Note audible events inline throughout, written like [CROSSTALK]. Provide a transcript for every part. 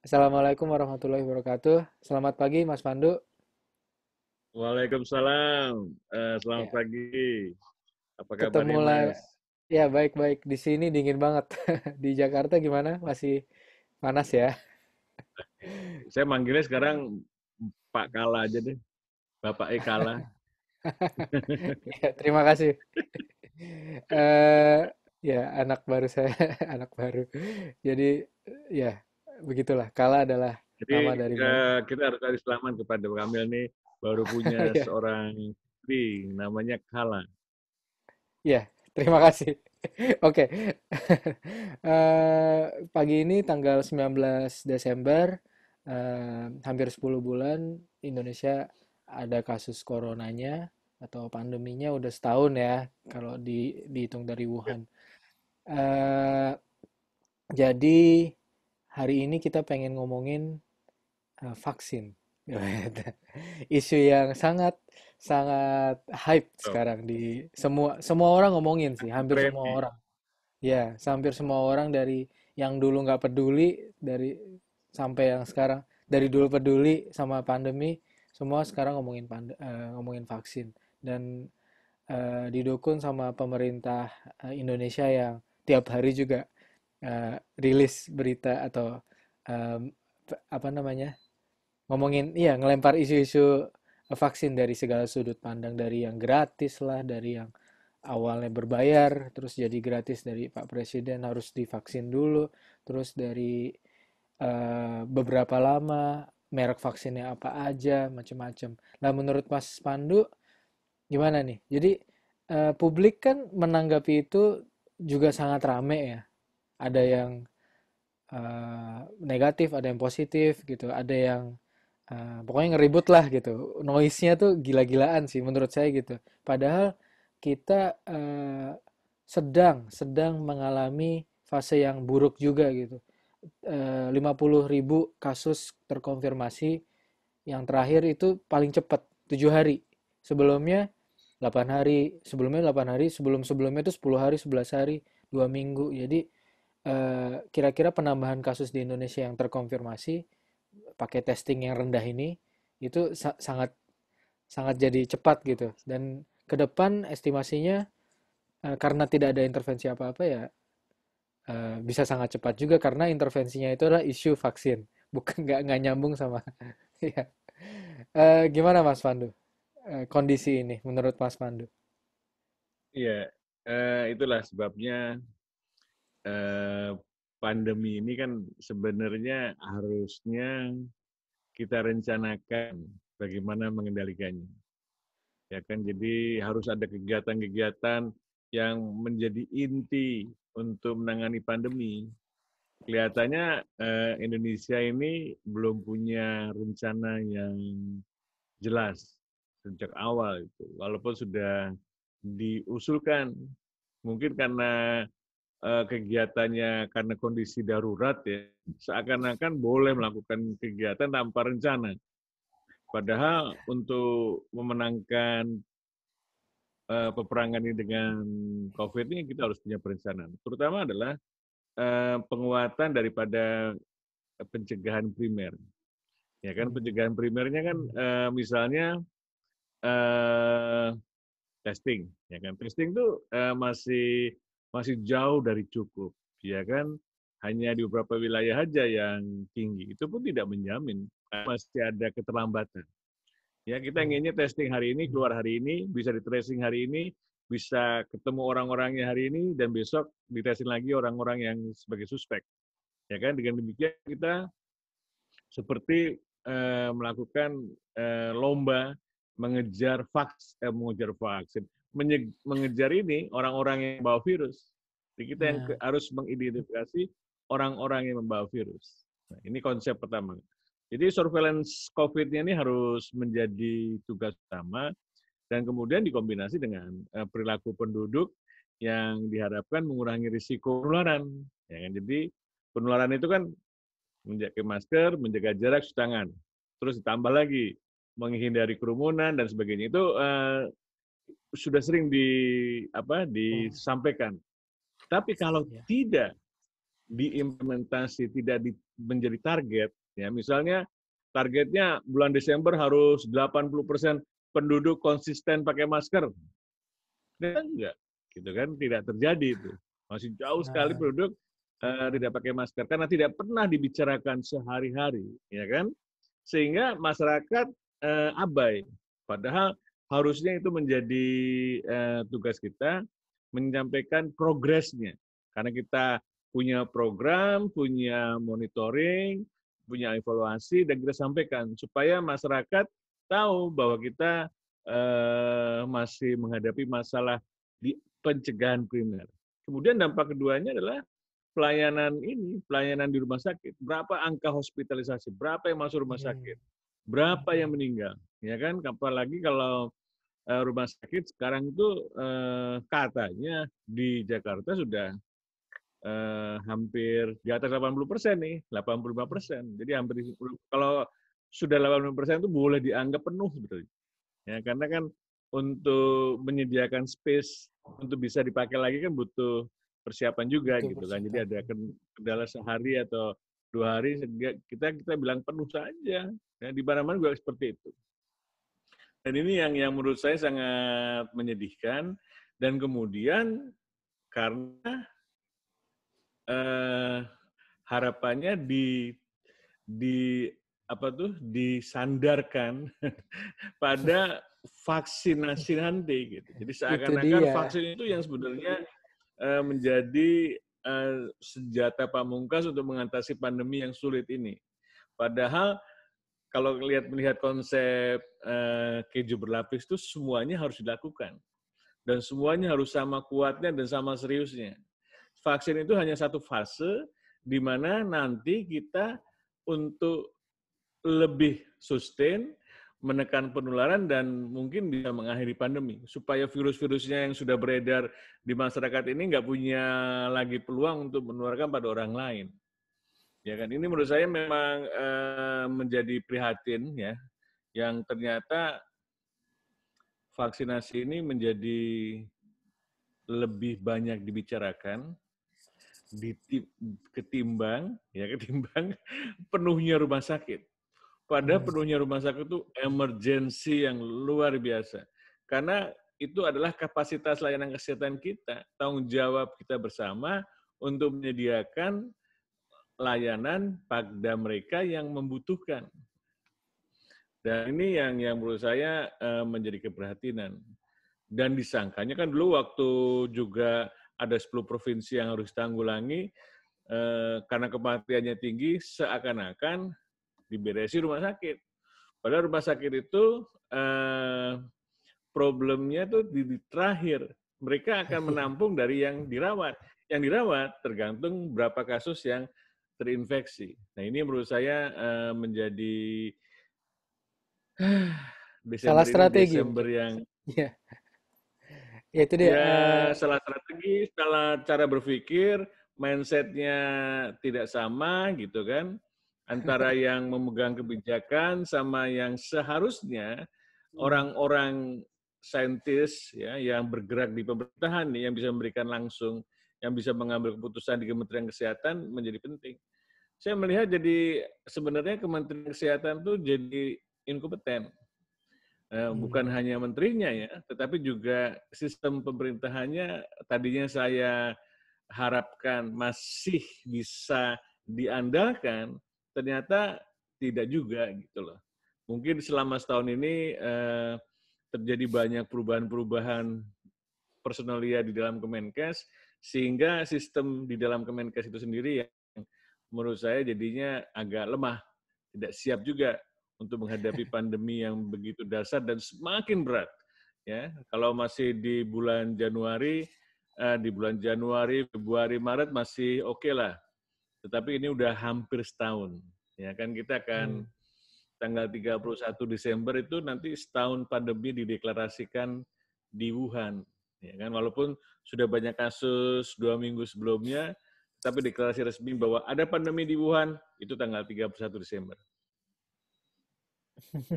Assalamualaikum warahmatullahi wabarakatuh. Selamat pagi Mas Pandu. Waalaikumsalam. Uh, selamat ya. pagi. Apa kabar Ketemu Mas? Ya baik-baik. Di sini dingin banget. [LAUGHS] Di Jakarta gimana? Masih panas ya? [LAUGHS] Saya manggilnya sekarang Pak Kala aja deh. Bapak E Kala. [LAUGHS] ya, terima kasih. uh, ya anak baru saya, anak baru. Jadi ya begitulah kala adalah Jadi, nama dari uh, kita harus cari selamat kepada Kamil nih baru punya [LAUGHS] yeah. seorang istri namanya Kala. Ya, yeah, terima kasih. [LAUGHS] Oke. uh, [LAUGHS] pagi ini tanggal 19 Desember uh, hampir 10 bulan Indonesia ada kasus coronanya atau pandeminya udah setahun ya kalau di dihitung dari Wuhan. Uh, jadi hari ini kita pengen ngomongin uh, vaksin. [LAUGHS] Isu yang sangat sangat hype so. sekarang di semua semua orang ngomongin sih, hampir Trendy. semua orang. Ya, hampir semua orang dari yang dulu nggak peduli dari sampai yang sekarang dari dulu peduli sama pandemi, semua sekarang ngomongin pand uh, ngomongin vaksin dan uh, didukung sama pemerintah uh, Indonesia yang tiap hari juga uh, rilis berita atau um, apa namanya ngomongin iya ngelempar isu-isu vaksin dari segala sudut pandang dari yang gratis lah dari yang awalnya berbayar terus jadi gratis dari Pak Presiden harus divaksin dulu terus dari uh, beberapa lama merek vaksinnya apa aja macam-macam nah menurut Mas Pandu gimana nih jadi uh, publik kan menanggapi itu juga sangat rame ya ada yang uh, negatif ada yang positif gitu ada yang uh, pokoknya ngeribut lah gitu noise-nya tuh gila-gilaan sih menurut saya gitu padahal kita uh, sedang sedang mengalami fase yang buruk juga gitu uh, 50 ribu kasus terkonfirmasi yang terakhir itu paling cepat 7 hari sebelumnya 8 hari sebelumnya 8 hari sebelum sebelumnya itu 10 hari 11 hari 2 minggu jadi Eh, kira-kira penambahan kasus di Indonesia yang terkonfirmasi pakai testing yang rendah ini itu sa sangat sangat jadi cepat gitu dan ke depan estimasinya eh, karena tidak ada intervensi apa-apa ya eh, bisa sangat cepat juga karena intervensinya itu adalah isu vaksin [LAUGHS] bukan nggak nggak nyambung sama [LAUGHS] ya uh, gimana Mas Pandu uh, kondisi ini menurut Mas Pandu Iya yeah, uh, itulah sebabnya Eh, pandemi ini kan sebenarnya harusnya kita rencanakan bagaimana mengendalikannya. Ya kan jadi harus ada kegiatan-kegiatan yang menjadi inti untuk menangani pandemi. Kelihatannya eh, Indonesia ini belum punya rencana yang jelas sejak awal itu. Walaupun sudah diusulkan mungkin karena uh, kegiatannya karena kondisi darurat ya, seakan-akan boleh melakukan kegiatan tanpa rencana. Padahal untuk memenangkan uh, peperangan ini dengan COVID ini kita harus punya perencanaan. Terutama adalah uh, penguatan daripada pencegahan primer. Ya kan pencegahan primernya kan uh, misalnya uh, testing, ya kan testing itu uh, masih masih jauh dari cukup, ya kan? Hanya di beberapa wilayah saja yang tinggi. Itu pun tidak menjamin eh, masih ada keterlambatan. Ya, kita iya. inginnya testing hari ini, keluar hari ini, bisa di tracing hari ini, bisa ketemu orang-orangnya hari ini dan besok di tracing lagi orang-orang yang sebagai suspek. Ya kan? Dengan demikian kita seperti eh, melakukan eh, lomba mengejar vaksin, eh, mengejar vaksin, mengejar ini orang-orang yang bawa virus. Jadi kita yang iya. ke, harus mengidentifikasi orang-orang yang membawa virus. Nah, ini konsep pertama. Jadi surveillance COVID-nya ini harus menjadi tugas utama dan kemudian dikombinasi dengan eh, perilaku penduduk yang diharapkan mengurangi risiko penularan. Ya kan? Jadi penularan itu kan menjaga masker, menjaga jarak, cuci tangan. Terus ditambah lagi menghindari kerumunan dan sebagainya itu uh, sudah sering di apa hmm. disampaikan. Tapi kalau ya. tidak diimplementasi, tidak di, menjadi target, ya misalnya targetnya bulan Desember harus 80% penduduk konsisten pakai masker. Dan enggak, gitu kan tidak terjadi itu. Masih jauh sekali nah. penduduk uh, tidak pakai masker karena tidak pernah dibicarakan sehari-hari, ya kan? Sehingga masyarakat uh, abai. Padahal harusnya itu menjadi uh, tugas kita menyampaikan progresnya. Karena kita punya program, punya monitoring, punya evaluasi, dan kita sampaikan supaya masyarakat tahu bahwa kita uh, masih menghadapi masalah di pencegahan primer. Kemudian dampak keduanya adalah pelayanan ini, pelayanan di rumah sakit. Berapa angka hospitalisasi, berapa yang masuk rumah iya, iya. sakit, berapa yang meninggal. Ya kan, apalagi kalau uh, rumah sakit sekarang itu uh, katanya di Jakarta sudah uh, hampir di atas 80 persen nih, 85 persen. Jadi hampir kalau sudah 80 persen itu boleh dianggap penuh betul. Ya, karena kan untuk menyediakan space untuk bisa dipakai lagi kan butuh persiapan juga gitu kan. Jadi ada kendala sehari atau dua hari kita kita bilang penuh saja. Ya, di mana-mana juga seperti itu. Dan ini yang yang menurut saya sangat menyedihkan dan kemudian karena eh, harapannya di di apa tuh disandarkan [LAUGHS] pada vaksinasi nanti gitu. Jadi seakan-akan vaksin itu yang sebenarnya eh, menjadi eh, senjata pamungkas untuk mengatasi pandemi yang sulit ini. Padahal kalau lihat melihat konsep uh, keju berlapis itu semuanya harus dilakukan dan semuanya harus sama kuatnya dan sama seriusnya. Vaksin itu hanya satu fase di mana nanti kita untuk lebih sustain menekan penularan dan mungkin bisa mengakhiri pandemi supaya virus-virusnya yang sudah beredar di masyarakat ini nggak punya lagi peluang untuk menularkan pada orang lain. Ya kan, ini menurut saya memang e, menjadi prihatin ya, yang ternyata vaksinasi ini menjadi lebih banyak dibicarakan di, ketimbang ya ketimbang [LAUGHS] penuhnya rumah sakit. Pada hmm. penuhnya rumah sakit itu emergensi yang luar biasa. Karena itu adalah kapasitas layanan kesehatan kita, tanggung jawab kita bersama untuk menyediakan layanan pada mereka yang membutuhkan. Dan ini yang yang menurut saya eh, menjadi keprihatinan. Dan disangkanya kan dulu waktu juga ada 10 provinsi yang harus tanggulangi eh, karena kematiannya tinggi seakan-akan diberesi rumah sakit. Padahal rumah sakit itu eh, problemnya tuh di terakhir. Mereka akan menampung dari yang dirawat. Yang dirawat tergantung berapa kasus yang terinfeksi. Nah ini menurut saya uh, menjadi [SIGHS] Desember salah strategi Desember yang [LAUGHS] ya. ya itu dia. Ya, eh. salah strategi, salah cara berpikir, mindsetnya tidak sama gitu kan antara [LAUGHS] yang memegang kebijakan sama yang seharusnya hmm. orang-orang saintis ya yang bergerak di pemerintahan nih yang bisa memberikan langsung yang bisa mengambil keputusan di Kementerian Kesehatan menjadi penting saya melihat jadi sebenarnya Kementerian Kesehatan tuh jadi inkompeten. Eh, hmm. Bukan hanya menterinya ya, tetapi juga sistem pemerintahannya tadinya saya harapkan masih bisa diandalkan, ternyata tidak juga gitu loh. Mungkin selama setahun ini eh, terjadi banyak perubahan-perubahan personalia di dalam Kemenkes, sehingga sistem di dalam Kemenkes itu sendiri yang menurut saya jadinya agak lemah, tidak siap juga untuk menghadapi [LAUGHS] pandemi yang begitu dasar dan semakin berat. Ya, kalau masih di bulan Januari, eh, di bulan Januari, Februari, Maret masih oke okay lah. Tetapi ini udah hampir setahun. Ya kan kita akan hmm. tanggal 31 Desember itu nanti setahun pandemi dideklarasikan di Wuhan. Ya kan walaupun sudah banyak kasus dua minggu sebelumnya, tapi deklarasi resmi bahwa ada pandemi di Wuhan itu tanggal 31 Desember. [LAUGHS]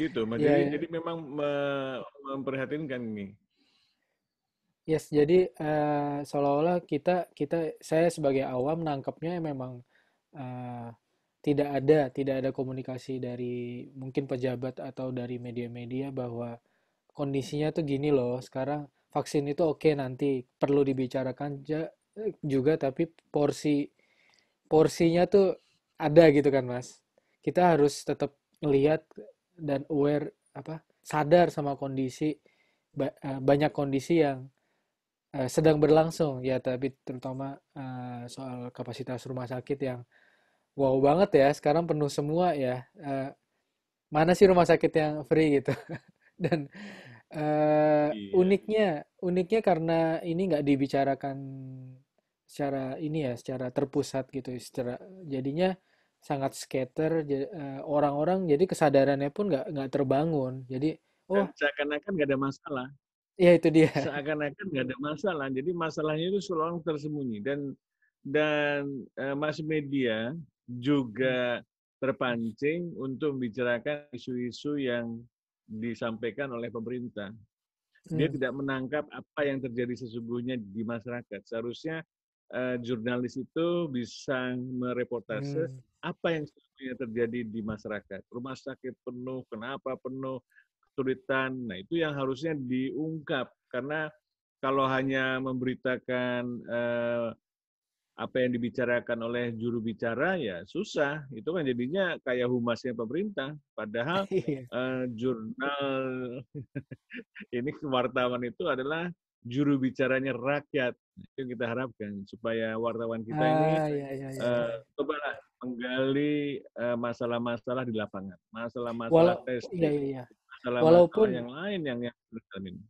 gitu, iya, jadi, yeah, jadi memang me memprihatinkan ini. Yes, jadi uh, seolah-olah kita kita saya sebagai awam nangkapnya memang uh, tidak ada tidak ada komunikasi dari mungkin pejabat atau dari media-media bahwa kondisinya tuh gini loh sekarang vaksin itu oke okay nanti perlu dibicarakan juga tapi porsi porsinya tuh ada gitu kan mas kita harus tetap lihat dan aware apa sadar sama kondisi eh, banyak kondisi yang eh, sedang berlangsung ya tapi terutama eh, soal kapasitas rumah sakit yang wow banget ya sekarang penuh semua ya mana sih rumah sakit yang free gitu [LAUGHS] dan uh, iya. uniknya uniknya karena ini nggak dibicarakan secara ini ya secara terpusat gitu ya, secara jadinya sangat scatter eh, orang-orang jadi kesadarannya pun nggak nggak terbangun jadi kan oh seakan-akan nggak ada masalah ya itu dia seakan-akan nggak ada masalah jadi masalahnya itu selalu tersembunyi dan dan uh, mass media juga hmm. terpancing untuk membicarakan isu-isu yang disampaikan oleh pemerintah dia hmm. tidak menangkap apa yang terjadi sesungguhnya di masyarakat seharusnya uh, jurnalis itu bisa mereportase hmm. apa yang sebenarnya terjadi di masyarakat. Rumah sakit penuh, kenapa penuh, kesulitan. Nah, itu yang harusnya diungkap karena kalau hanya memberitakan uh, apa yang dibicarakan oleh juru bicara ya susah itu kan jadinya kayak humasnya pemerintah padahal uh, [LAUGHS] jurnal [LAUGHS] ini wartawan itu adalah juru bicaranya rakyat itu kita harapkan supaya wartawan kita ini iya, iya, iya. Uh, cobalah menggali eh, masalah-masalah uh, di lapangan, masalah-masalah tes, iya, iya. iya. masalah Walaupun, yang lain yang yang ini.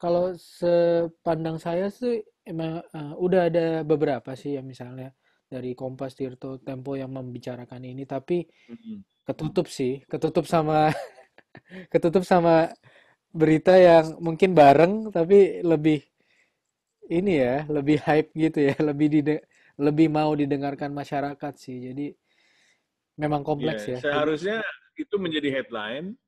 Kalau sepandang saya sih emang uh, udah ada beberapa sih ya misalnya dari Kompas Tirto Tempo yang membicarakan ini tapi mm-hmm. ketutup sih, ketutup sama [LAUGHS] ketutup sama berita yang mungkin bareng tapi lebih ini ya, lebih hype gitu ya, [LAUGHS] lebih dide- lebih mau didengarkan masyarakat sih. Jadi memang kompleks yeah, ya. Seharusnya itu menjadi headline,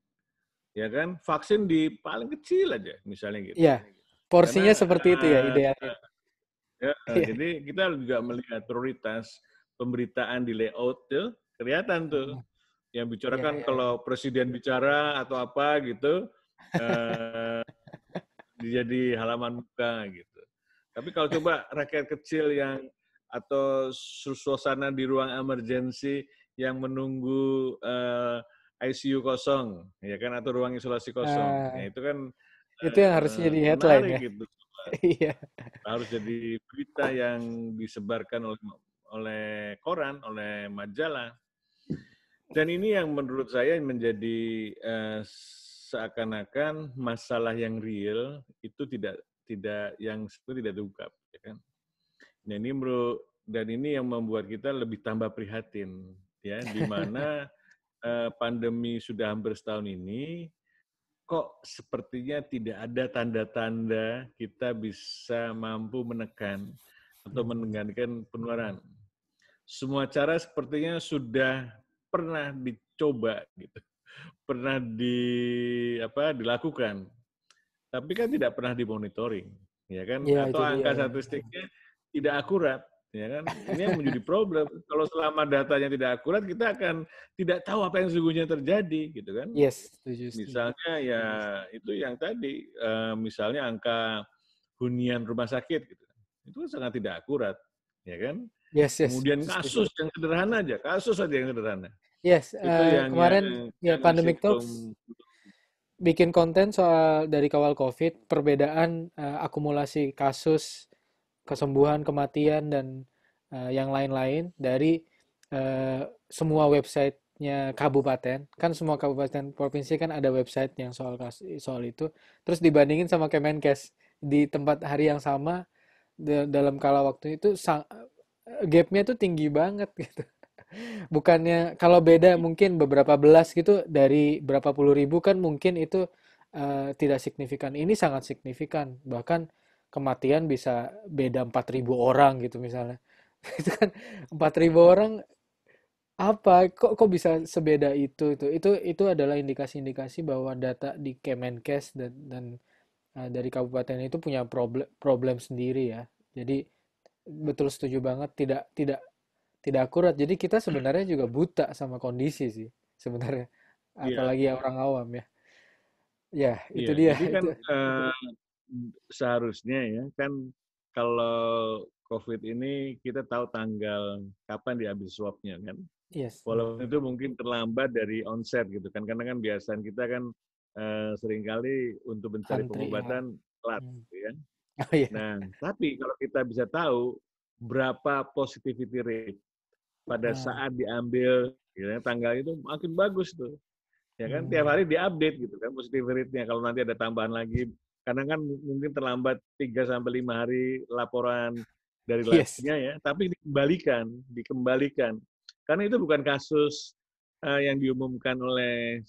ya kan? Vaksin di paling kecil aja, misalnya gitu. Iya, yeah, porsinya Karena, seperti uh, itu ya eh, idealnya. Eh, ya, yeah. Iya. Jadi kita juga melihat prioritas pemberitaan di layout tuh kelihatan tuh. Mm-hmm. Yang iya, bicarakan yeah, yeah. kalau presiden bicara atau apa gitu, uh, jadi halaman muka gitu. Tapi kalau coba rakyat kecil yang atau suasana di ruang emergensi yang menunggu uh, eh, ICU kosong, ya kan atau ruang isolasi kosong, uh, ya, itu kan itu yang uh, harus eh, jadi headline ya. Gitu. [LAUGHS] Iya. harus jadi berita yang disebarkan oleh oleh koran, oleh majalah. Dan ini yang menurut saya menjadi uh, seakan-akan masalah yang real itu tidak tidak yang itu tidak terungkap, ya kan? Nah ini bro dan ini yang membuat kita lebih tambah prihatin, ya, di mana [LAUGHS] eh, pandemi sudah hampir setahun ini, kok sepertinya tidak ada tanda-tanda kita bisa mampu menekan atau hmm. mengendalikan penularan. Semua cara sepertinya sudah pernah dicoba gitu pernah di apa dilakukan. Tapi kan tidak pernah dimonitoring, ya kan? Ya, Atau angka dia, statistiknya tidak akurat, ya kan? Ini yang menjadi problem. Kalau selama datanya tidak akurat, kita akan tidak tahu apa yang sesungguhnya terjadi, gitu kan? Yes, just Misalnya ya itu yang tadi, uh, misalnya angka hunian rumah sakit, gitu. Kan? Itu kan sangat tidak akurat, ya kan? Yes, yes. Kemudian kasus yang sederhana aja, kasus saja yang sederhana. Yes, uh, yang, kemarin yang, ya pandemic talks bikin konten soal dari kawal COVID, perbedaan uh, akumulasi kasus, kesembuhan, kematian dan uh, yang lain-lain dari uh, semua websitenya kabupaten. Kan semua kabupaten provinsi kan ada website yang soal soal itu. Terus dibandingin sama Kemenkes di tempat hari yang sama dalam kala waktu itu gapnya tuh tinggi banget gitu bukannya kalau beda mungkin beberapa belas gitu dari berapa puluh ribu kan mungkin itu uh, tidak signifikan. Ini sangat signifikan. Bahkan kematian bisa beda empat ribu orang gitu misalnya. [LAUGHS] itu kan 4000 orang apa kok kok bisa sebeda itu itu itu itu adalah indikasi-indikasi bahwa data di Kemenkes dan, dan uh, dari kabupaten itu punya problem problem sendiri ya jadi betul setuju banget tidak tidak tidak akurat. Jadi kita sebenarnya juga buta sama kondisi sih sebenarnya, iya. apalagi yeah. orang awam ya. Ya iya, itu yeah. dia. Jadi kan itu. Uh, seharusnya ya kan kalau COVID ini kita tahu tanggal kapan diambil swabnya kan. Yes. Walaupun itu mungkin terlambat dari onset gitu kan, karena kan biasa kita kan uh, seringkali untuk mencari Antri, ya. pengobatan ya. telat, hmm. gitu ya. Oh, iya. Nah, tapi kalau kita bisa tahu berapa positivity rate pada iya. saat diambil ya, tanggal itu makin bagus tuh ya kan hmm. tiap hari diupdate gitu kan positive rate-nya kalau nanti ada tambahan lagi karena kan mungkin terlambat 3 sampai lima hari laporan dari yes. ya tapi dikembalikan dikembalikan karena itu bukan kasus uh, yang diumumkan oleh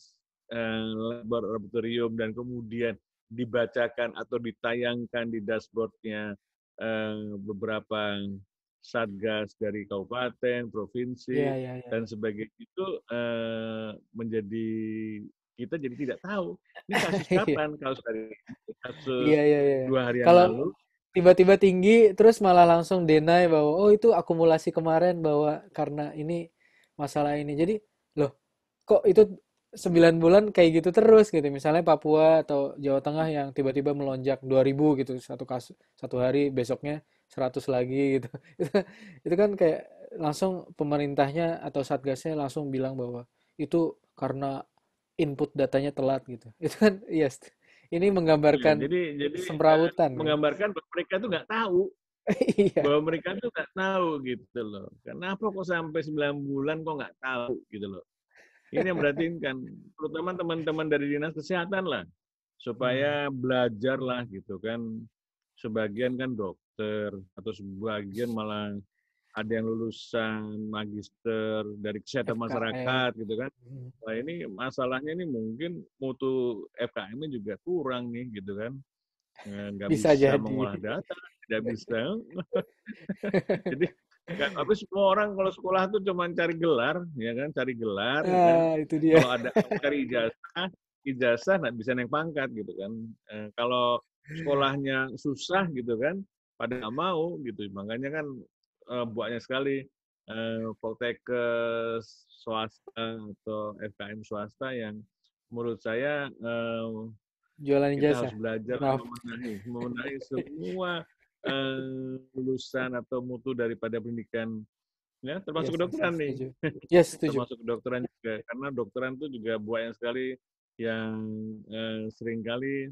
uh, eh, laboratorium dan kemudian dibacakan atau ditayangkan di dashboardnya uh, beberapa satgas dari kabupaten, provinsi yeah, yeah, yeah. dan sebagainya itu uh, menjadi kita jadi tidak tahu ini kasus [LAUGHS] iya. kapan kasus dari kasus yeah, yeah, yeah. dua hari Kalau... lalu tiba-tiba tinggi terus malah langsung deny bahwa oh itu akumulasi kemarin bahwa karena ini masalah ini jadi loh kok itu 9 bulan kayak gitu terus gitu misalnya Papua atau Jawa Tengah yang tiba-tiba melonjak 2000 gitu satu kasus satu hari besoknya 100 lagi gitu [LAUGHS] itu, kan kayak langsung pemerintahnya atau satgasnya langsung bilang bahwa itu karena input datanya telat gitu [LAUGHS] itu kan yes ini iya, menggambarkan ya, jadi, jadi eh, semperawutan gitu. menggambarkan bahwa mereka tuh nggak tahu [LAUGHS] iya. bahwa mereka tuh nggak tahu gitu loh kenapa kok sampai 9 bulan kok nggak tahu gitu loh ini yang berarti kan terutama teman-teman dari dinas kesehatan lah supaya hmm. belajar lah gitu kan sebagian kan dok master atau sebagian malah ada yang lulusan magister dari kesehatan masyarakat gitu kan. Hmm. Nah ini masalahnya ini mungkin mutu FKM-nya juga kurang nih gitu kan. Nah, nggak bisa, bisa mengolah data, tidak bisa. [LAUGHS] jadi kan tapi semua orang kalau sekolah tuh cuma cari gelar ya kan cari gelar ya kan. ah, kan? itu dia kalau ada cari ijazah ijazah nggak bisa naik pangkat gitu kan eh, kalau sekolahnya susah gitu kan pada nggak mau gitu makanya kan uh, eh, banyak sekali uh, swasta atau FKM swasta yang menurut saya uh, jualan kita jasa harus belajar Maaf. memenahi memenahi semua uh, lulusan atau mutu daripada pendidikan ya iya, termasuk yes, kedokteran yes, nih setuju. yes iya, setuju. termasuk kedokteran juga karena dokteran itu juga banyak sekali yang uh, seringkali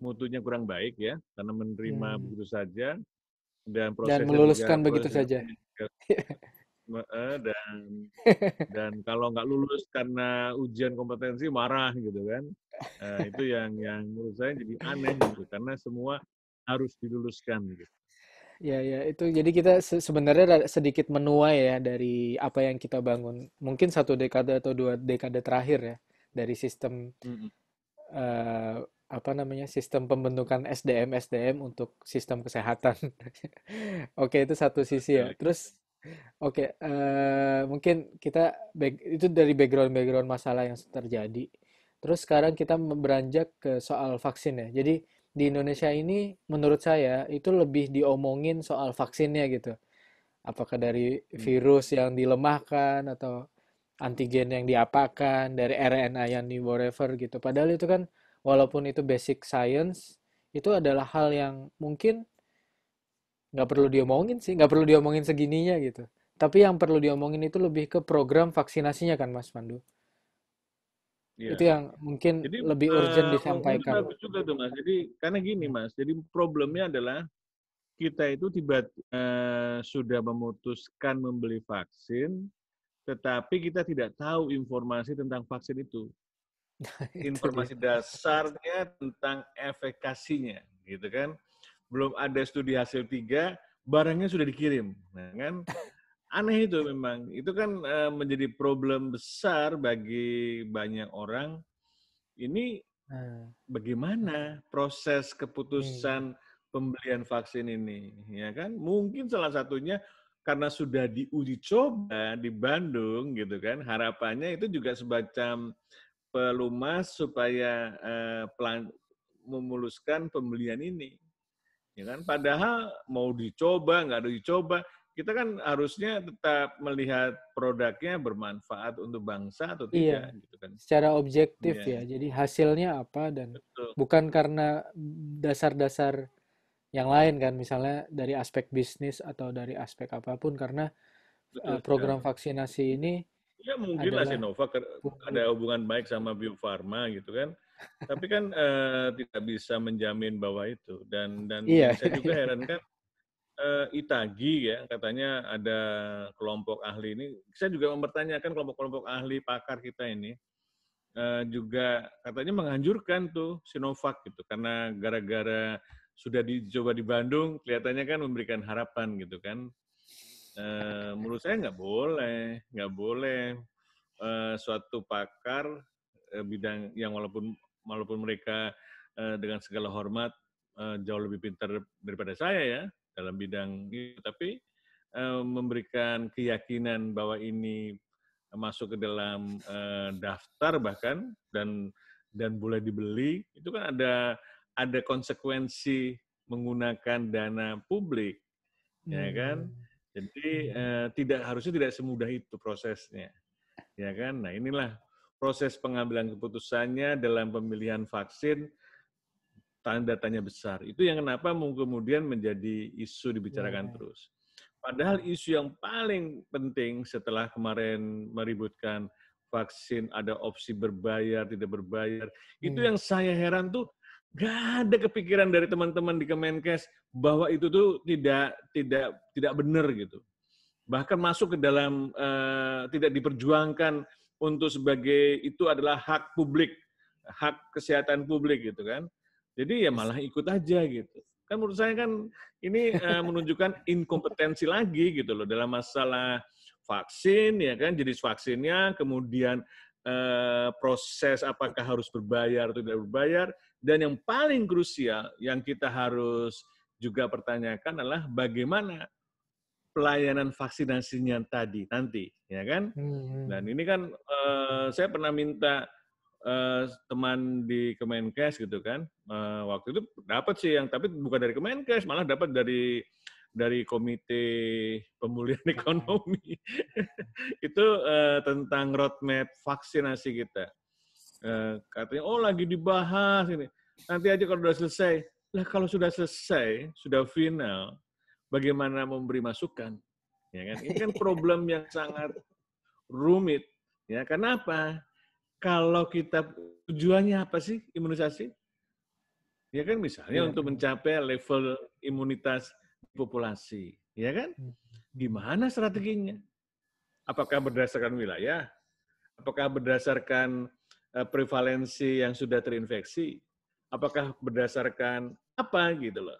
mutunya kurang baik ya, karena menerima hmm. begitu saja dan proses [LAUGHS] dan meluluskan juga, begitu saja. Juga, dan dan kalau nggak lulus karena ujian kompetensi marah gitu kan. Nah, itu yang yang menurut saya jadi aneh gitu karena semua harus diluluskan gitu. Ya, ya, itu jadi kita sebenarnya sedikit menuai ya dari apa yang kita bangun. Mungkin satu dekade atau dua dekade terakhir ya dari sistem mm -hmm apa namanya sistem pembentukan SDM SDM untuk sistem kesehatan. [LAUGHS] oke itu satu sisi ya. Terus oke uh, mungkin kita itu dari background background masalah yang terjadi. Terus sekarang kita beranjak ke soal vaksin ya. Jadi di Indonesia ini menurut saya itu lebih diomongin soal vaksinnya gitu. Apakah dari hmm. virus yang dilemahkan atau antigen yang diapakan dari RNA yang di whatever gitu. Padahal itu kan walaupun itu basic science itu adalah hal yang mungkin nggak perlu diomongin sih nggak perlu diomongin segininya gitu tapi yang perlu diomongin itu lebih ke program vaksinasinya kan Mas Pandu Ya. Itu yang mungkin jadi, lebih eh, urgent uh, disampaikan. Bagus juga tuh mas. Jadi karena gini mas, jadi problemnya adalah kita itu tiba uh, sudah memutuskan membeli vaksin, tetapi kita tidak tahu informasi tentang vaksin itu. [LAUGHS] informasi dasarnya tentang efekasinya gitu kan belum ada studi hasil tiga barangnya sudah dikirim nah, kan [LAUGHS] aneh itu memang itu kan e, menjadi problem besar bagi banyak orang ini nah. bagaimana proses keputusan hmm. pembelian vaksin ini ya kan mungkin salah satunya karena sudah diuji coba di Bandung gitu kan harapannya itu juga semacam pelumas supaya eh, pelan, memuluskan pembelian ini. Ya kan? Padahal mau dicoba, nggak ada dicoba, kita kan harusnya tetap melihat produknya bermanfaat untuk bangsa atau iya. tidak iya, gitu kan. Secara objektif iya. ya. Jadi hasilnya apa dan Betul. bukan karena dasar-dasar yang lain kan misalnya dari aspek bisnis atau dari aspek apapun karena Betul, eh, program ya. vaksinasi ini Ya mungkin lah sinovac ada hubungan baik sama Bio Farma gitu kan. [LAUGHS] Tapi kan uh, tidak bisa menjamin bahwa itu dan dan iya. saya juga heran kan uh, eh, Itagi ya katanya ada kelompok ahli ini. Saya juga mempertanyakan kelompok-kelompok ahli pakar kita ini uh, juga katanya menganjurkan tuh Sinovac gitu karena gara-gara sudah dicoba di Bandung kelihatannya kan memberikan harapan gitu kan Eh, menurut saya nggak boleh, nggak boleh eh, suatu pakar eh, bidang yang walaupun walaupun mereka dengan segala hormat jauh lebih pintar daripada saya ya dalam bidang itu, tapi memberikan keyakinan bahwa ini masuk ke dalam daftar bahkan dan dan boleh dibeli itu kan ada ada konsekuensi menggunakan dana publik ya kan hmm. Jadi eh, tidak harusnya tidak semudah itu prosesnya, ya kan? Nah inilah proses pengambilan keputusannya dalam pemilihan vaksin tanda tanya besar. Itu yang kenapa kemudian menjadi isu dibicarakan yeah. terus. Padahal isu yang paling penting setelah kemarin meributkan vaksin ada opsi berbayar tidak berbayar, hmm. itu iya. yang saya heran tuh gak ada kepikiran dari teman-teman di Kemenkes bahwa itu tuh tidak tidak tidak benar gitu. Bahkan masuk ke dalam uh, tidak diperjuangkan untuk sebagai itu adalah hak publik, hak kesehatan publik gitu kan. Jadi ya malah ikut aja gitu. Kan menurut saya kan ini uh, menunjukkan inkompetensi lagi gitu loh dalam masalah vaksin ya kan jenis vaksinnya kemudian uh, proses apakah harus berbayar atau tidak berbayar dan yang paling krusial yang kita harus juga pertanyakan adalah bagaimana pelayanan vaksinasinya tadi nanti, ya kan? Hmm. Dan ini kan uh, saya pernah minta uh, teman di Kemenkes gitu kan, uh, waktu itu dapat sih yang tapi bukan dari Kemenkes, malah dapat dari dari Komite Pemulihan hmm. Ekonomi [LAUGHS] itu uh, tentang roadmap vaksinasi kita. Eh, katanya oh lagi dibahas ini. Nanti aja kalau sudah selesai. Lah kalau sudah selesai, sudah final, bagaimana memberi masukan? Ya kan? Ini kan problem yang sangat rumit. Ya, kenapa? Kalau kita tujuannya apa sih imunisasi? Ya kan misalnya ya. untuk mencapai level imunitas populasi, ya kan? Hmm. Gimana strateginya? Apakah berdasarkan wilayah? Apakah berdasarkan Eh, prevalensi yang sudah terinfeksi? Apakah berdasarkan apa gitu loh?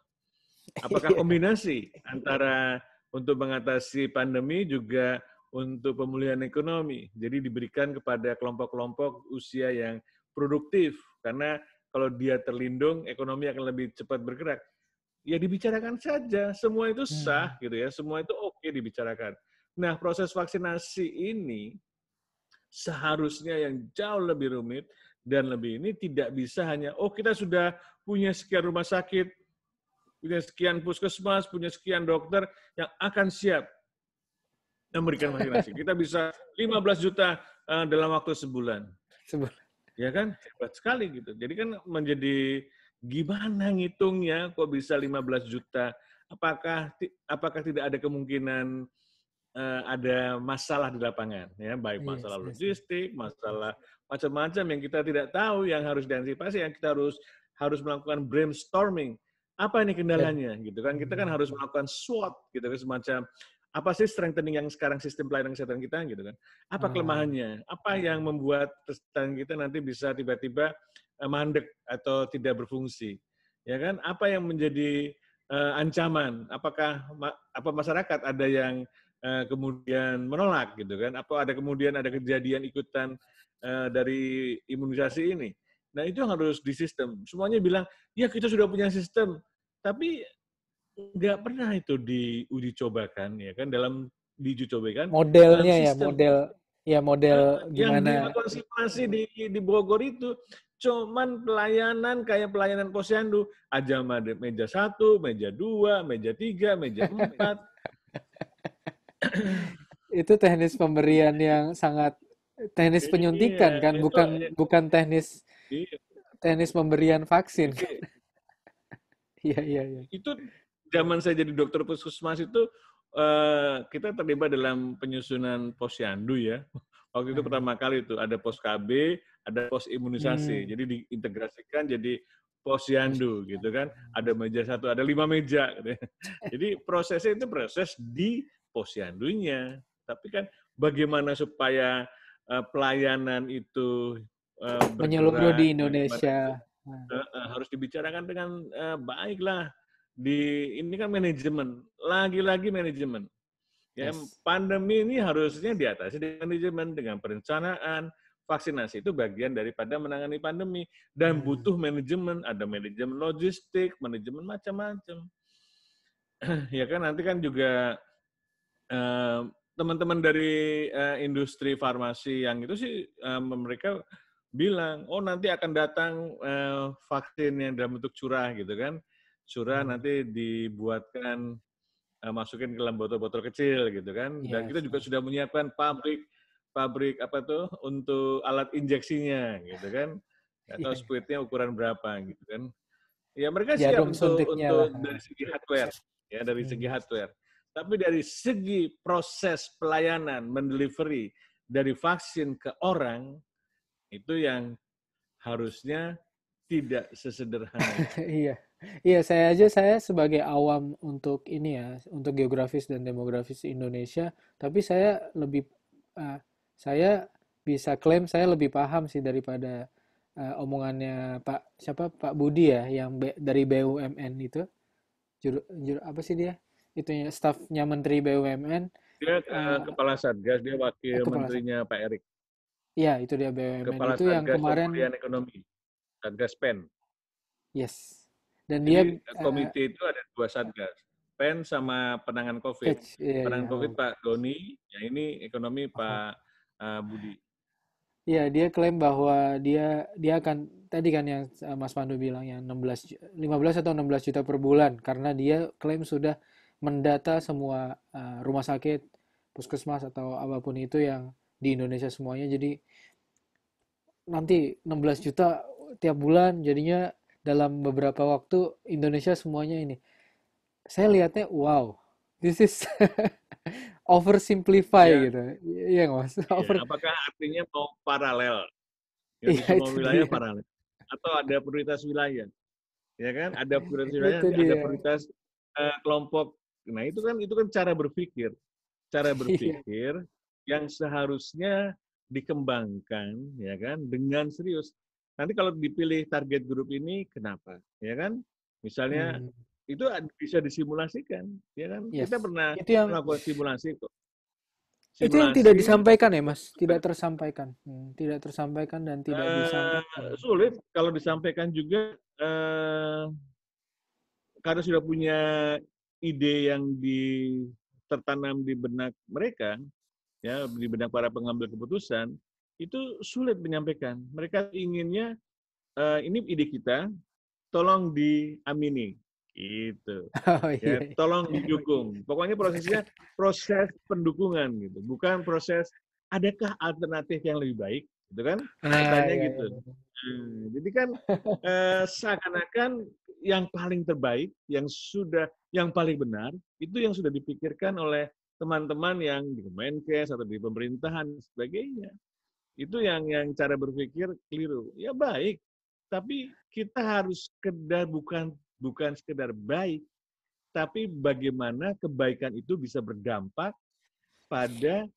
Apakah [LAUGHS] kombinasi antara untuk mengatasi pandemi juga untuk pemulihan ekonomi? Jadi diberikan kepada kelompok-kelompok usia yang produktif karena kalau dia terlindung ekonomi akan lebih cepat bergerak. Ya dibicarakan saja, semua itu hmm. sah gitu ya, semua itu oke okay dibicarakan. Nah, proses vaksinasi ini seharusnya yang jauh lebih rumit dan lebih ini tidak bisa hanya oh kita sudah punya sekian rumah sakit, punya sekian puskesmas, punya sekian dokter yang akan siap memberikan vaksinasi. Kita bisa 15 juta eh, dalam waktu sebulan. Sebulan. Ya kan? Hebat sekali gitu. Jadi kan menjadi gimana ngitungnya kok bisa 15 juta? Apakah apakah tidak ada kemungkinan uh, ada masalah di lapangan ya baik iya, masalah yes, iya, iya. logistik yes. masalah macam-macam yang kita tidak tahu yang harus diantisipasi yang kita harus harus melakukan brainstorming apa ini kendalanya yes. gitu kan kita kan hmm. harus melakukan SWOT gitu kan semacam apa sih strengthening yang sekarang sistem pelayanan kesehatan kita gitu kan apa hmm. kelemahannya apa hmm. yang membuat kesehatan kita nanti bisa tiba-tiba eh, mandek atau tidak berfungsi ya kan apa yang menjadi uh, ancaman apakah ma apa masyarakat ada yang Eh, kemudian menolak gitu kan atau ada kemudian ada kejadian ikutan eh, dari imunisasi ini nah itu harus di sistem semuanya bilang ya kita sudah punya sistem tapi nggak pernah itu diuji cobakan ya kan dalam diuji cobakan modelnya ya model ya model nah, gimana yang di di Bogor itu cuman pelayanan kayak pelayanan posyandu aja meja satu meja dua meja tiga meja empat [LAUGHS] itu teknis pemberian yang sangat teknis iya, penyuntikan iya, kan, itu, bukan itu, bukan teknis iya. teknis pemberian vaksin. Iya. [LAUGHS] iya iya iya. Itu zaman saya jadi dokter puskesmas itu uh, kita terlibat dalam penyusunan posyandu ya. Waktu itu hmm. pertama kali itu ada pos KB, ada pos imunisasi. Hmm. Jadi diintegrasikan jadi posyandu gitu kan. Ada meja satu, ada lima meja. Gitu. [LAUGHS] Jadi prosesnya itu proses di posyandunya. Tapi kan bagaimana supaya eh, pelayanan itu uh, menyeluruh di Indonesia. Eh, harus dibicarakan dengan uh, baiklah. Di ini kan manajemen, lagi-lagi manajemen. Ya, yes. pandemi ini harusnya diatasi dengan manajemen, dengan perencanaan, vaksinasi itu bagian daripada menangani pandemi dan hmm. butuh manajemen ada manajemen logistik manajemen macam-macam [CLEARS THROAT] ya kan nanti kan juga teman-teman dari uh, industri farmasi yang itu sih uh, mereka bilang, oh nanti akan datang uh, vaksin yang dalam bentuk curah gitu kan. Curah hmm. nanti dibuatkan uh, masukin ke dalam botol-botol kecil gitu kan. Iya, Dan kita juga iya. sudah menyiapkan pabrik pabrik apa tuh untuk alat injeksinya gitu kan. Atau yeah. speednya ukuran berapa gitu kan. Ya mereka ya, siap ya, untuk, untuk dari segi hardware. Ya dari iya, segi hardware tapi dari segi proses pelayanan, mendelivery dari vaksin ke orang, itu yang harusnya tidak sesederhana. [LAUGHS] iya. Iya, saya aja saya sebagai awam untuk ini ya, untuk geografis dan demografis Indonesia, tapi saya lebih uh, saya bisa klaim saya lebih paham sih daripada uh, omongannya Pak siapa Pak Budi ya yang B, dari BUMN itu. Juru, juru apa sih dia? itu stafnya Menteri BUMN. Dia uh, kepala satgas, dia wakil eh, menterinya Pak Erik. Iya, itu dia BUMN kepala itu yang kemarin Kementerian Ekonomi. Satgas PEN. Yes. Dan Jadi, dia eh, komite uh, itu ada dua satgas. PEN sama penangan COVID. Yeah, iya. penangan COVID yeah. Pak Doni, ya ini ekonomi Pak uh, Budi. Iya, dia klaim bahwa dia dia akan tadi kan yang Mas Pandu bilang yang 16 15 atau 16 juta per bulan karena dia klaim sudah mendata semua uh, rumah sakit, puskesmas atau apapun itu yang di Indonesia semuanya. Jadi nanti 16 juta tiap bulan jadinya dalam beberapa waktu Indonesia semuanya ini. Saya lihatnya wow. This is [LAUGHS] oversimplify ya. gitu. Iya, Mas. Iya, over... Ya, apakah artinya mau paralel? Ya, ya semua wilayah dia. paralel. Atau ada prioritas wilayah? Ya kan? Ada prioritas wilayah, ada prioritas uh, kelompok Nah itu kan itu kan cara berpikir, cara iya. berpikir yang seharusnya dikembangkan ya kan dengan serius. Nanti kalau dipilih target grup ini kenapa ya kan? Misalnya hmm. itu bisa disimulasikan ya kan? Yes. Kita pernah itu yang... melakukan simulasi kok. Simulasi. Itu yang tidak disampaikan ya, Mas? Tidak tersampaikan. Hmm, tidak tersampaikan dan tidak uh, disampaikan. Sulit kalau disampaikan juga uh, karena sudah punya ide yang di, tertanam di benak mereka, ya di benak para pengambil keputusan, itu sulit menyampaikan. Mereka inginnya e, ini ide kita, tolong diamini, gitu. Oh, iya. ya, iya. tolong didukung. Pokoknya prosesnya proses pendukungan gitu, bukan proses adakah alternatif yang lebih baik, gitu kan? Ah, Katanya ah, iya, gitu. Iya. Hmm, jadi kan e, seakan-akan yang paling terbaik, yang sudah, yang paling benar, itu yang sudah dipikirkan oleh teman-teman yang di Kemenkes atau di pemerintahan sebagainya. Itu yang yang cara berpikir keliru. Ya baik, tapi kita harus sekedar bukan bukan sekedar baik, tapi bagaimana kebaikan itu bisa berdampak pada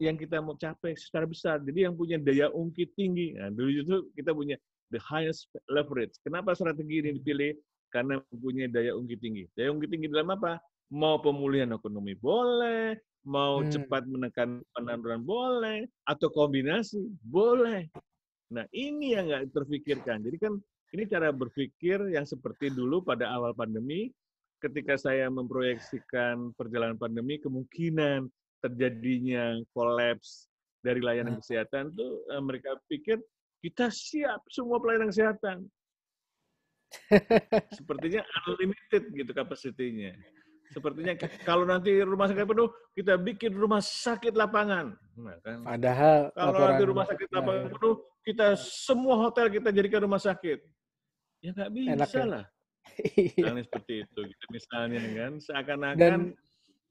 yang kita mau capai secara besar. Jadi yang punya daya ungkit tinggi. Nah, dulu itu kita punya the highest leverage. Kenapa strategi ini dipilih? Karena mempunyai daya ungkit tinggi. Daya ungkit tinggi dalam apa? Mau pemulihan ekonomi boleh, mau hmm. cepat menekan penurunan boleh, atau kombinasi boleh. Nah ini yang nggak terpikirkan. Jadi kan ini cara berpikir yang seperti dulu pada awal pandemi, ketika saya memproyeksikan perjalanan pandemi, kemungkinan terjadinya kolaps dari layanan hmm. kesehatan itu eh, mereka pikir kita siap semua pelayanan kesehatan. [LAUGHS] Sepertinya unlimited gitu kapasitinya. Sepertinya kalau nanti rumah sakit penuh, kita bikin rumah sakit lapangan. Nah, kan? Padahal kalau laporan, nanti rumah sakit ya, lapangan ya. penuh, kita semua hotel kita jadikan rumah sakit. Ya nggak bisa Enak, ya? lah. [LAUGHS] misalnya seperti itu, gitu misalnya kan, seakan-akan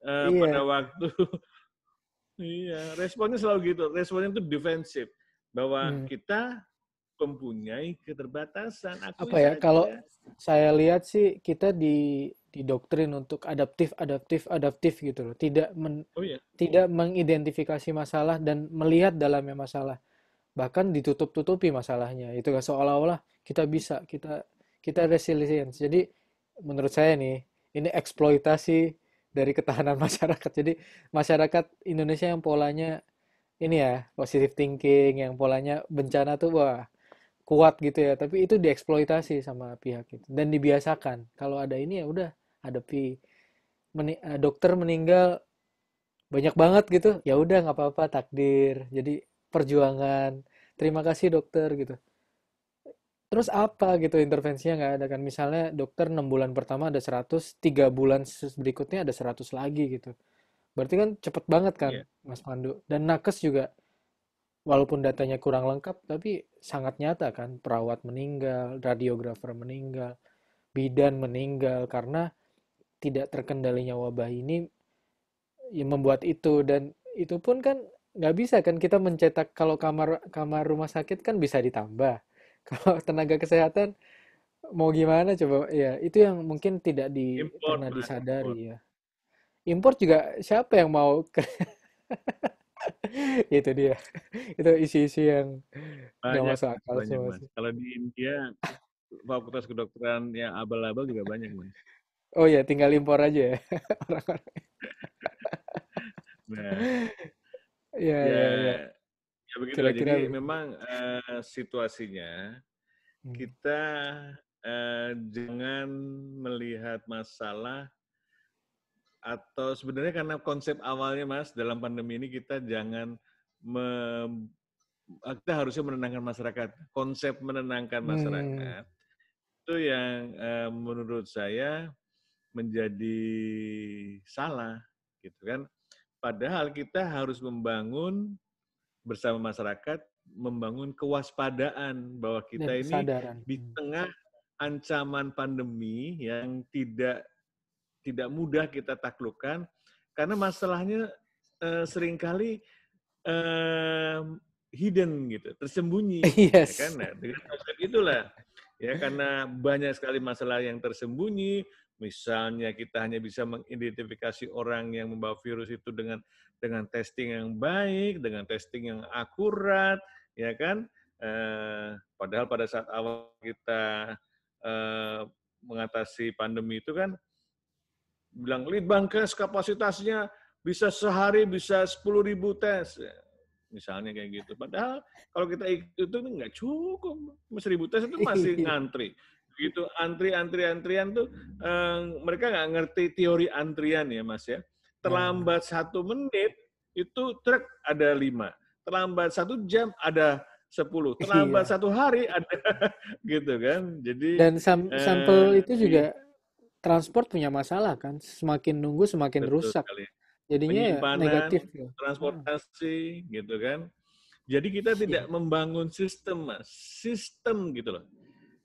uh, iya. pada waktu, [LAUGHS] iya, responnya selalu gitu, responnya itu defensif bahwa hmm. kita mempunyai keterbatasan. Aku Apa ya? Saja. Kalau saya lihat sih kita di didoktrin untuk adaptif, adaptif, adaptif gitu loh. Tidak men, oh, iya. tidak mengidentifikasi masalah dan melihat dalamnya masalah. Bahkan ditutup-tutupi masalahnya. Itu kan seolah-olah kita bisa, kita kita resilient Jadi menurut saya nih, ini eksploitasi dari ketahanan [LAUGHS] masyarakat. Jadi masyarakat Indonesia yang polanya ini ya positive thinking yang polanya bencana tuh wah kuat gitu ya tapi itu dieksploitasi sama pihak itu dan dibiasakan kalau ada ini ya udah hadapi meni eh, dokter meninggal banyak banget gitu ya udah nggak apa-apa takdir jadi perjuangan terima kasih dokter gitu terus apa gitu intervensinya nggak ada kan misalnya dokter enam bulan pertama ada seratus tiga bulan berikutnya ada seratus lagi gitu Berarti kan cepet banget kan, yeah. Mas Pandu. Dan nakes juga, walaupun datanya kurang lengkap, tapi sangat nyata kan, perawat meninggal, radiografer meninggal, bidan meninggal karena tidak terkendalinya wabah ini yang membuat itu dan itu pun kan nggak bisa kan kita mencetak kalau kamar kamar rumah sakit kan bisa ditambah [LAUGHS] kalau tenaga kesehatan mau gimana coba ya itu yang mungkin tidak di, import, pernah disadari import. ya impor juga siapa yang mau [LAUGHS] itu dia itu isi isi yang banyak, masuk akal banyak, mas. kalau di India fakultas kedokteran yang abal-abal juga banyak mas oh ya tinggal impor aja ya [LAUGHS] orang-orang nah, iya, ya, ya, ya, ya begitu Kira-kira jadi memang uh, situasinya hmm. kita uh, jangan melihat masalah atau sebenarnya karena konsep awalnya Mas dalam pandemi ini kita jangan me, eh, kita harusnya menenangkan masyarakat. Konsep menenangkan hmm. masyarakat hmm. itu yang uh, menurut saya menjadi salah gitu kan. Padahal kita harus membangun bersama masyarakat membangun kewaspadaan bahwa kita ini di tengah ancaman pandemi yang tidak tidak mudah kita taklukkan karena masalahnya uh, seringkali uh, hidden gitu, tersembunyi. [LAUGHS] Yes. Ya kan? Nah, dengan konsep itulah ya karena banyak sekali masalah yang tersembunyi. Misalnya kita hanya bisa mengidentifikasi orang yang membawa virus itu dengan dengan testing yang baik, dengan testing yang akurat, ya kan? Eh, padahal pada saat awal kita eh, mengatasi pandemi itu kan bilang lead litbangkes kapasitasnya bisa sehari bisa sepuluh ribu tes ya, misalnya kayak gitu padahal kalau kita itu tuh nggak cukup seribu tes itu masih [LAUGHS] ngantri gitu antri antri antrian tuh eh, mereka nggak ngerti teori antrian ya mas ya terlambat hmm. satu menit itu truk ada lima terlambat satu jam ada sepuluh iya. terlambat iya. satu hari ada [LAUGHS] gitu kan jadi dan sam eh, sampel itu juga iya transport punya masalah kan. Semakin nunggu semakin Betul rusak. Sekali. Jadinya ya negatif ya. Transportasi hmm. gitu kan. Jadi kita iya. tidak membangun sistem, Mas. Sistem gitu loh.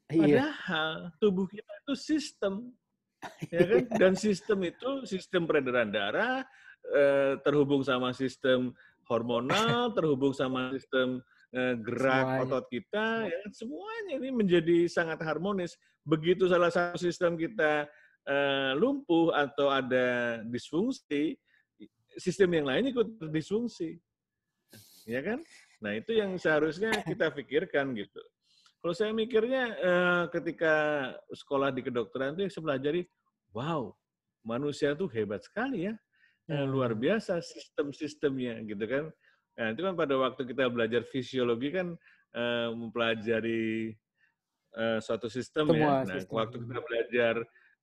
Iya. Padahal yeah. tubuh kita itu sistem. [LAUGHS] Ya kan? Iya. Dan sistem itu sistem peredaran darah eh, terhubung sama sistem hormonal, [LAUGHS] terhubung sama sistem eh, gerak semuanya. otot kita, ya kan? semuanya ini menjadi sangat harmonis. Begitu salah satu sistem kita Eh, lumpuh atau ada disfungsi, sistem yang lain ikut disfungsi. Ya kan? Nah, itu yang seharusnya kita pikirkan gitu. Kalau saya mikirnya eh, ketika sekolah di kedokteran itu saya pelajari, wow, manusia tuh hebat sekali ya. Eh, hmm. luar biasa sistem-sistemnya gitu kan. Nah, itu kan pada waktu kita belajar fisiologi kan eh, mempelajari eh, suatu sistem ya. Semua ya. Nah, sistem. waktu kita belajar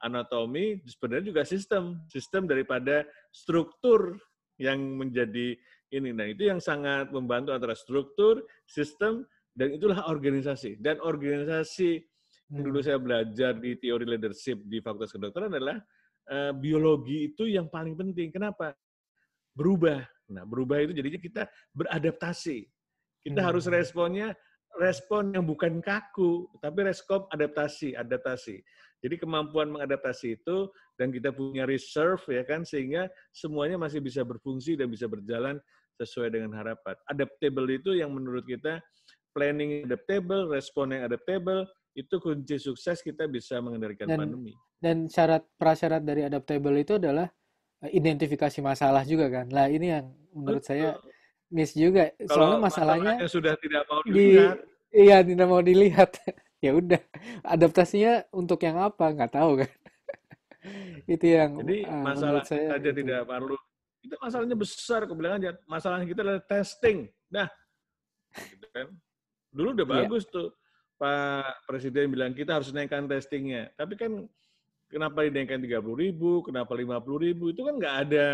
anatomi sebenarnya juga sistem, sistem daripada struktur yang menjadi ini. Nah, itu yang sangat membantu antara struktur, sistem, dan itulah organisasi. Dan organisasi hmm. dulu saya belajar di teori leadership di Fakultas Kedokteran adalah uh, biologi itu yang paling penting. Kenapa? Berubah. Nah, berubah itu jadinya kita beradaptasi. Kita hmm. harus responnya respon yang bukan kaku, tapi respon adaptasi, adaptasi. Jadi kemampuan mengadaptasi itu dan kita punya reserve ya kan sehingga semuanya masih bisa berfungsi dan bisa berjalan sesuai dengan harapan. Adaptable itu yang menurut kita planning adaptable, respon yang adaptable itu kunci sukses kita bisa mengendalikan dan, pandemi. Dan syarat prasyarat dari adaptable itu adalah eh, identifikasi masalah juga kan. Nah, ini yang menurut Betul. saya miss juga. Kalau Soalnya masalahnya yang sudah tidak mau dilihat. Di, iya, tidak mau dilihat. [LAUGHS] ya udah adaptasinya untuk yang apa nggak tahu kan iya. itu yang jadi uh, masalah saya aja itu. tidak perlu itu masalahnya besar aku bilang aja masalahnya kita adalah testing nah gitu kan dulu udah iya. bagus yeah. tuh Pak Presiden bilang kita harus naikkan testingnya tapi kan kenapa dinaikkan tiga puluh ribu kenapa lima puluh ribu itu kan nggak ada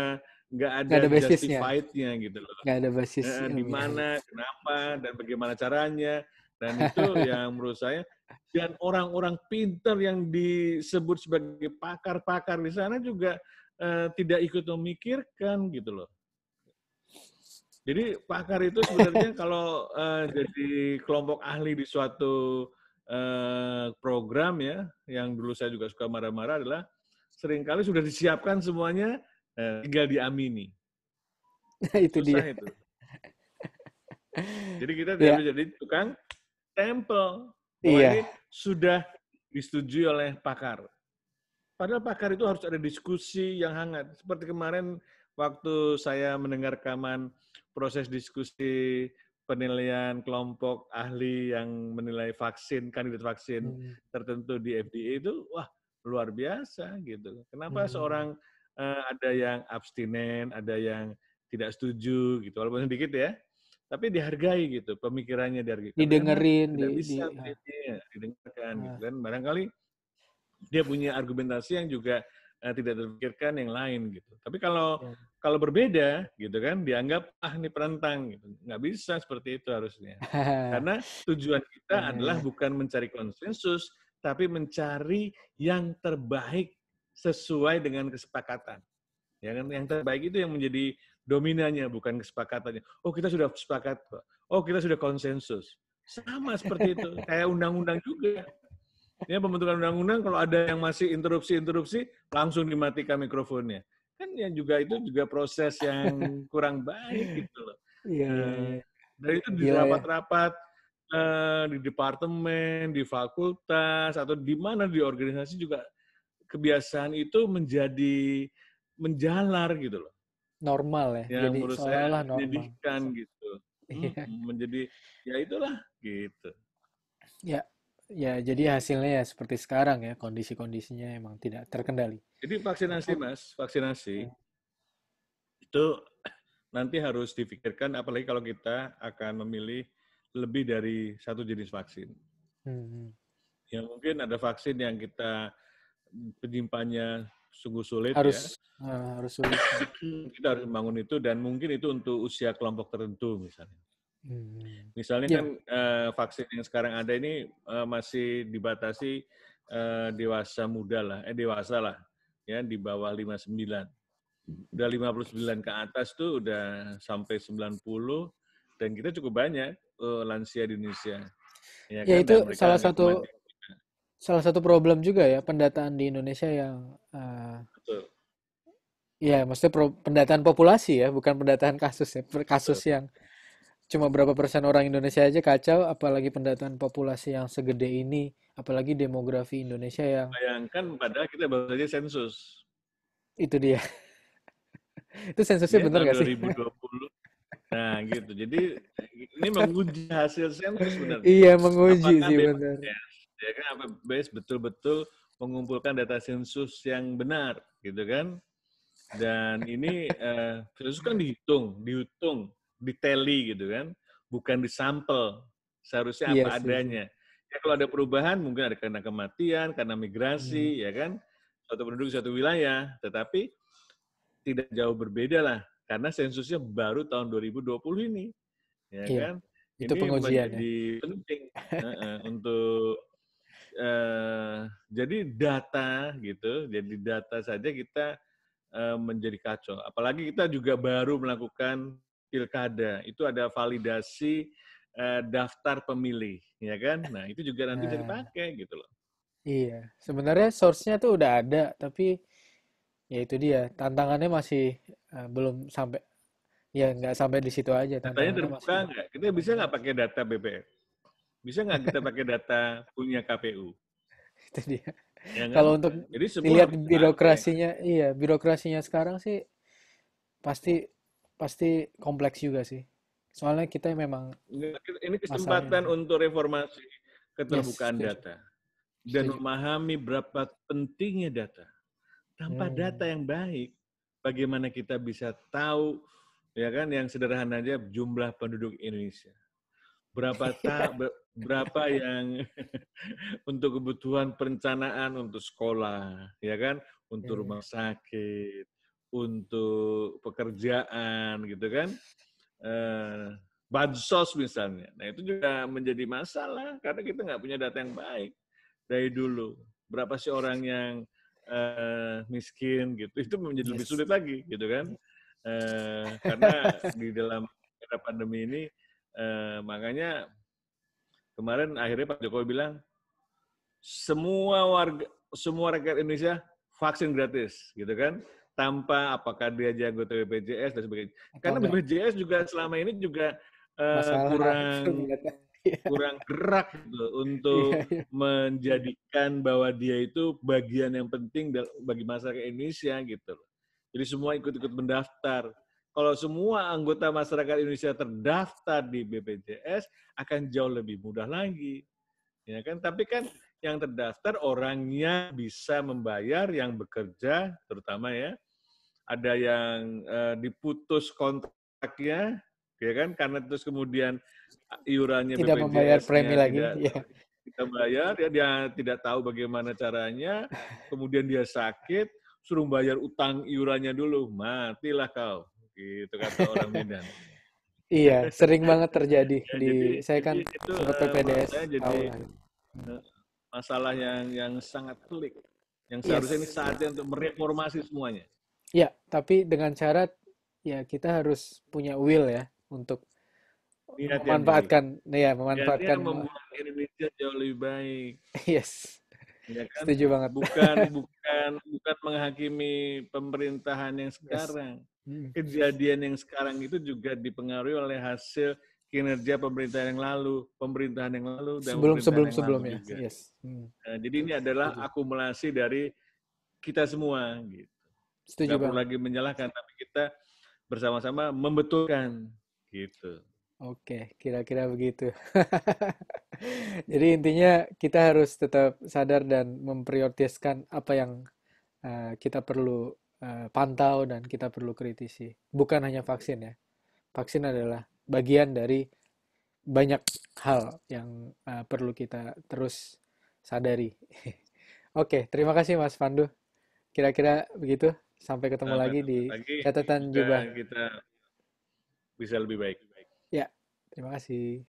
nggak ada, gak ada basisnya. justified-nya gitu loh. Nggak ada basis. Nah, di mana, kenapa, dan bagaimana caranya. Dan itu yang menurut saya, dan orang-orang pinter yang disebut sebagai pakar-pakar di sana juga uh, tidak ikut memikirkan gitu loh. Jadi pakar itu sebenarnya [LAUGHS] kalau uh, jadi kelompok ahli di suatu uh, program ya, yang dulu saya juga suka marah-marah adalah seringkali sudah disiapkan semuanya, uh, tinggal diamini. Nah, itu Susah dia. Itu. [LAUGHS] Jadi kita tidak ya. jadi tukang stempel bahwa iya. ini sudah disetujui oleh pakar. Padahal pakar itu harus ada diskusi yang hangat. Seperti kemarin waktu saya mendengar rekaman proses diskusi penilaian kelompok ahli yang menilai vaksin, kandidat vaksin hmm. tertentu di FDA itu, wah luar biasa gitu. Kenapa hmm. seorang uh, ada yang abstinen, ada yang tidak setuju gitu, walaupun sedikit ya tapi dihargai gitu pemikirannya dihargai Karena didengerin di, bisa di, ah. ya. didengarkan ah. gitu kan barangkali dia punya argumentasi yang juga uh, tidak terpikirkan yang lain gitu tapi kalau ya. kalau berbeda gitu kan dianggap ah ini perentang, gitu nggak bisa seperti itu harusnya [LAUGHS] karena tujuan kita ya. adalah iya. bukan mencari konsensus tapi mencari yang terbaik sesuai dengan kesepakatan Yang kan, yang terbaik itu yang menjadi dominannya, bukan kesepakatannya. Oh, kita sudah sepakat. Oh, kita sudah konsensus. Sama seperti itu. Kayak undang-undang juga. Ya, pembentukan undang-undang kalau ada yang masih interupsi-interupsi, langsung dimatikan mikrofonnya. Kan yang juga itu juga proses yang kurang baik gitu loh. Iya. Yeah. Dan itu di iya, iya. rapat-rapat, yeah. di departemen, di fakultas, atau di mana di organisasi juga kebiasaan itu menjadi menjalar gitu loh normal ya. Yang jadi menurut saya normal. Menjadikan iya. gitu. Hmm, [LAUGHS] iya. menjadi ya itulah gitu. Ya, ya jadi hasilnya ya seperti sekarang ya kondisi-kondisinya emang tidak terkendali. Jadi vaksinasi nah, mas, vaksinasi ya. itu [CLEARS THROAT] nanti harus dipikirkan apalagi kalau kita akan memilih lebih dari satu jenis vaksin. Hmm. Ya mungkin ada vaksin yang kita penyimpannya sungguh sulit harus ya. Nah, harus Kita harus membangun itu dan mungkin itu untuk usia kelompok tertentu misalnya. Hmm. Misalnya yeah. kan uh, vaksin yang sekarang ada ini uh, masih dibatasi uh, dewasa muda lah, eh dewasa lah, ya di bawah 59. Udah 59 ke atas tuh udah sampai 90 dan kita cukup banyak uh, lansia di Indonesia. Ya, ya kan? itu salah satu salah satu problem juga ya pendataan di Indonesia yang uh, Betul Iya, maksudnya pro, pendataan populasi ya, bukan pendataan kasus ya. Kasus yang cuma berapa persen orang Indonesia aja kacau, apalagi pendataan populasi yang segede ini, apalagi demografi Indonesia yang... Bayangkan padahal kita baru saja sensus. Itu dia. [LAUGHS] Itu sensusnya ya, nggak sih? 2020. Nah gitu, jadi ini [LAUGHS] menguji hasil sensus benar. Iya, menguji Apakah sih benar. Ya kan, apa base betul-betul mengumpulkan data sensus yang benar, gitu kan? Dan ini uh, eh, filsuf kan dihitung, dihitung, diteli gitu kan, bukan disampel. Seharusnya apa yes, iya adanya. Ya kalau ada perubahan mungkin ada karena kematian, karena migrasi, hmm. ya kan, suatu penduduk satu wilayah. Tetapi tidak jauh berbeda lah, karena sensusnya baru tahun 2020 ini, ya iya. kan. Itu ini pengujian. Ya. Menjadi ya? penting uh, uh, untuk uh, jadi data gitu, jadi data saja kita Eh, menjadi kacau. Apalagi kita juga baru melakukan pilkada, itu ada validasi eh, daftar pemilih, ya kan? Nah itu juga nanti jadi bisa dipakai gitu loh. Iya, sebenarnya source-nya tuh udah ada, tapi ya itu dia tantangannya masih eh, belum sampai, ya nggak sampai di situ aja. Datanya terbuka nggak? Kita bisa nggak pakai data BPR? Bisa nggak kita pakai data [LAUGHS] punya KPU? itu dia. Ya kalau untuk Jadi dilihat ya. birokrasinya ya. iya birokrasinya sekarang sih pasti pasti kompleks juga sih soalnya kita memang iya, ini kesempatan masalahnya. untuk reformasi keterbukaan yes, data dan setuju. memahami berapa pentingnya data tanpa hmm. data yang baik bagaimana kita bisa tahu ya kan yang sederhana aja jumlah penduduk Indonesia berapa [LAUGHS] iya. ta ber, berapa yang [LAUGHS] untuk kebutuhan perencanaan untuk sekolah, ya kan, untuk iya, iya. rumah sakit, untuk pekerjaan, gitu kan, eh, bansos misalnya. Nah itu juga menjadi masalah karena kita nggak punya data yang baik dari dulu. Berapa sih orang yang eh, miskin gitu? Itu menjadi lebih sulit lagi, gitu kan? Iya. Eh, karena di dalam era pandemi ini eh, makanya Kemarin akhirnya Pak Jokowi bilang semua warga semua rakyat Indonesia vaksin gratis, gitu kan? Tanpa apakah dia jago BPJS dan sebagainya. Atau Karena enggak. BPJS juga selama ini juga uh, kurang ya kan? iya. kurang gerak gitu untuk iya, iya. menjadikan bahwa dia itu bagian yang penting bagi masyarakat Indonesia gitu Jadi semua ikut-ikut mendaftar. Kalau semua anggota masyarakat Indonesia terdaftar di BPJS akan jauh lebih mudah lagi. Ya kan? Tapi kan yang terdaftar orangnya bisa membayar yang bekerja terutama ya. Ada yang uh, diputus kontraknya ya kan karena terus kemudian iurannya tidak BPJS membayar premi lagi tidak, ya kita bayar ya dia tidak tahu bagaimana caranya kemudian dia sakit suruh bayar utang iurannya dulu matilah kau gitu kata kan, orang Medan. [LAUGHS] iya, sering banget terjadi [LAUGHS] ya, di jadi, saya kan itu, eh, PDS. jadi eh, masalah yang yang sangat pelik yang seharusnya ini saatnya untuk mereformasi semuanya. Ya, tapi dengan syarat ya kita harus punya will ya untuk Lihat memanfaatkan, ya, ya memanfaatkan. Iya, membuat Indonesia jauh lebih baik. [LAUGHS] yes. Ya kan? Setuju banget. Bukan bukan bukan menghakimi pemerintahan yang sekarang. Yes. Hmm. kejadian yang sekarang itu juga dipengaruhi oleh hasil kinerja pemerintahan yang lalu, pemerintahan yang lalu dan sebelum sebelum sebelumnya. Juga. Yes. Hmm. Nah, jadi ini adalah akumulasi dari kita semua gitu. Setuju, Gak perlu lagi menyalahkan, tapi kita bersama-sama membetulkan gitu. Oke, kira-kira begitu. [LAUGHS] jadi intinya kita harus tetap sadar dan memprioritaskan apa yang eh, kita perlu Eh, pantau dan kita perlu kritisi. Bukan hanya vaksin ya. Vaksin adalah bagian dari banyak hal yang uh, perlu kita terus sadari. [LAUGHS] Oke, okay, terima kasih Mas Pandu. Kira-kira begitu. Sampai ketemu nah, lagi di catatan kita, jubah. Kita bisa lebih baik. Ya, terima kasih.